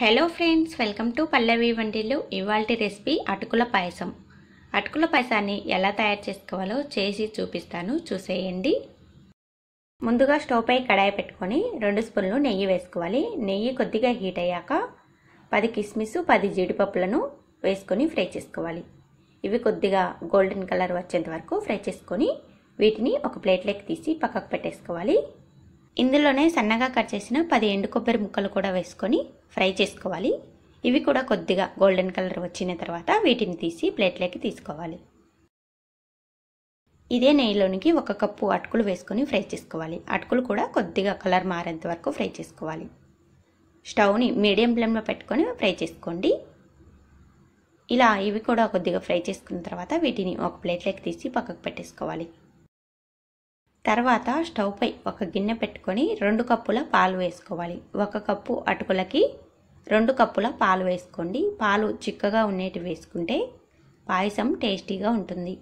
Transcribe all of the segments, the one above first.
hello friends welcome to Pallavi వండిలు ఇవాల్టి recipe అటుకుల పాయసం అటుకుల పాయసాన్ని ఎలా తయారు చేసుకోవాలో చేసి చూపిస్తాను చూసేయండి ముందుగా స్టవ్ పై కడాయి పెట్టుకొని రెండు స్పూన్లు నెయ్యి వేసుకోవాలి నెయ్యి కొద్దిగా హీట్ అయ్యాక పది కిస్మిస్ పది జీడిపప్పులను వేసుకొని ఫ్రై చేసుకోవాలి ఇవి కొద్దిగా గోల్డెన్ కలర్ వచ్చేంత వరకు ఫ్రై చేసుకొని వీటిని ఒక ప్లేట్లోకి తీసి పక్కకు పెట్టేసుకోవాలి ఇందులోనే సన్నగా కట్ చేసిన పది ఎండు కొబ్బరి ముక్కలు కూడా వేసుకొని ఫ్రై చేసుకోవాలి ఇవి కూడా కొద్దిగా గోల్డెన్ కలర్ వచ్చిన తర్వాత వీటిని తీసి ప్లేట్లోకి తీసుకోవాలి ఇదే నెయ్యిలోనికి ఒక కప్పు అటుకులు వేసుకొని ఫ్రై చేసుకోవాలి అటుకులు కూడా కొద్దిగా కలర్ మారేంత వరకు ఫ్రై చేసుకోవాలి స్టవ్ని మీడియం ఫ్లేమ్లో పెట్టుకొని ఫ్రై చేసుకోండి ఇలా ఇవి కూడా కొద్దిగా ఫ్రై చేసుకున్న తర్వాత వీటిని ఒక ప్లేట్లోకి తీసి పక్కకు పెట్టేసుకోవాలి తర్వాత స్టవ్పై ఒక గిన్నె పెట్టుకొని రెండు కప్పుల పాలు వేసుకోవాలి ఒక కప్పు అటుకులకి రెండు కప్పుల పాలు వేసుకోండి పాలు చిక్కగా ఉండేటి వేసుకుంటే పాయసం టేస్టీగా ఉంటుంది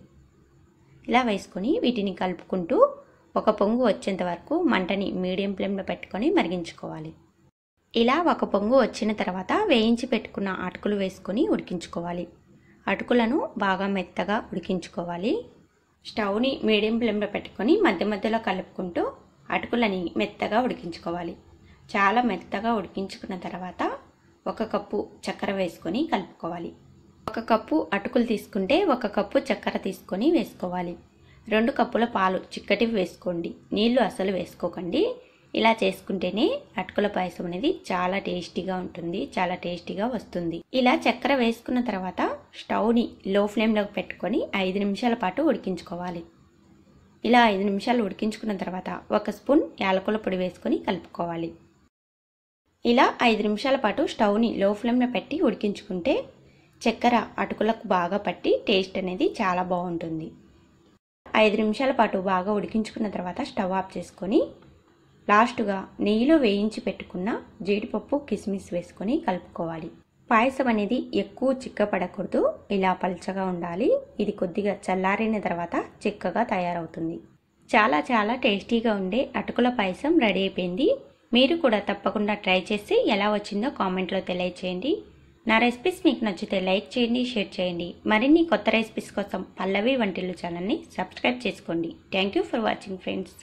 ఇలా వేసుకొని వీటిని కలుపుకుంటూ ఒక పొంగు వచ్చేంత వరకు మంటని మీడియం ఫ్లేమ్లో పెట్టుకొని మరిగించుకోవాలి ఇలా ఒక పొంగు వచ్చిన తర్వాత వేయించి పెట్టుకున్న అటుకులు వేసుకొని ఉడికించుకోవాలి అటుకులను బాగా మెత్తగా ఉడికించుకోవాలి స్టవ్ని మీడియం ఫ్లేమ్లో పెట్టుకొని మధ్య మధ్యలో కలుపుకుంటూ అటుకులని మెత్తగా ఉడికించుకోవాలి చాలా మెత్తగా ఉడికించుకున్న తర్వాత ఒక కప్పు చక్కెర వేసుకొని కలుపుకోవాలి ఒక కప్పు అటుకులు తీసుకుంటే ఒక కప్పు చక్కెర తీసుకొని వేసుకోవాలి రెండు కప్పుల పాలు చిక్కటివి వేసుకోండి నీళ్లు అసలు వేసుకోకండి ఇలా చేసుకుంటేనే అటుకుల పాయసం అనేది చాలా టేస్టీగా ఉంటుంది చాలా టేస్టీగా వస్తుంది ఇలా చక్కెర వేసుకున్న తర్వాత స్టవ్ని లో ఫ్లేమ్లోకి పెట్టుకొని ఐదు నిమిషాల పాటు ఉడికించుకోవాలి ఇలా ఐదు నిమిషాలు ఉడికించుకున్న తర్వాత ఒక స్పూన్ యాలకుల పొడి వేసుకొని కలుపుకోవాలి ఇలా ఐదు నిమిషాల పాటు స్టవ్ని లో ఫ్లేమ్లో పెట్టి ఉడికించుకుంటే చక్కెర అటుకులకు బాగా పట్టి టేస్ట్ అనేది చాలా బాగుంటుంది ఐదు నిమిషాల పాటు బాగా ఉడికించుకున్న తర్వాత స్టవ్ ఆఫ్ చేసుకొని లాస్ట్గా నెయ్యిలో వేయించి పెట్టుకున్న జీడిపప్పు కిస్మిస్ వేసుకొని కలుపుకోవాలి పాయసం అనేది ఎక్కువ చిక్కపడకూడదు ఇలా పలుచగా ఉండాలి ఇది కొద్దిగా చల్లారిన తర్వాత చిక్కగా తయారవుతుంది చాలా చాలా టేస్టీగా ఉండే అటుకుల పాయసం రెడీ అయిపోయింది మీరు కూడా తప్పకుండా ట్రై చేసి ఎలా వచ్చిందో కామెంట్లో తెలియచేయండి నా రెసిపీస్ మీకు నచ్చితే లైక్ చేయండి షేర్ చేయండి మరిన్ని కొత్త రెసిపీస్ కోసం పల్లవి వంటిల్లు ఛానల్ని సబ్స్క్రైబ్ చేసుకోండి thank you for watching friends